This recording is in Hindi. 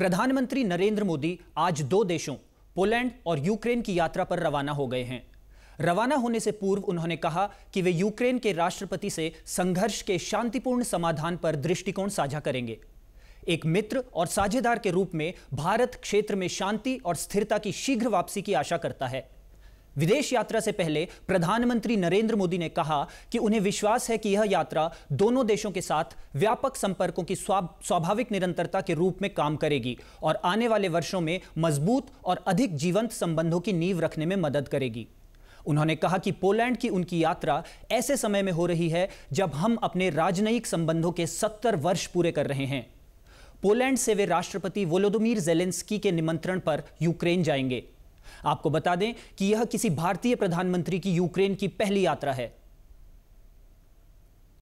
प्रधानमंत्री नरेंद्र मोदी आज दो देशों पोलैंड और यूक्रेन की यात्रा पर रवाना हो गए हैं रवाना होने से पूर्व उन्होंने कहा कि वे यूक्रेन के राष्ट्रपति से संघर्ष के शांतिपूर्ण समाधान पर दृष्टिकोण साझा करेंगे एक मित्र और साझेदार के रूप में भारत क्षेत्र में शांति और स्थिरता की शीघ्र वापसी की आशा करता है विदेश यात्रा से पहले प्रधानमंत्री नरेंद्र मोदी ने कहा कि उन्हें विश्वास है कि यह यात्रा दोनों देशों के साथ व्यापक संपर्कों की स्वाभाविक निरंतरता के रूप में काम करेगी और आने वाले वर्षों में मजबूत और अधिक जीवंत संबंधों की नींव रखने में मदद करेगी उन्होंने कहा कि पोलैंड की उनकी यात्रा ऐसे समय में हो रही है जब हम अपने राजनयिक संबंधों के सत्तर वर्ष पूरे कर रहे हैं पोलैंड से वे राष्ट्रपति वोलोदोमीर जेलेंस्की के निमंत्रण पर यूक्रेन जाएंगे आपको बता दें कि यह किसी भारतीय प्रधानमंत्री की यूक्रेन की पहली यात्रा है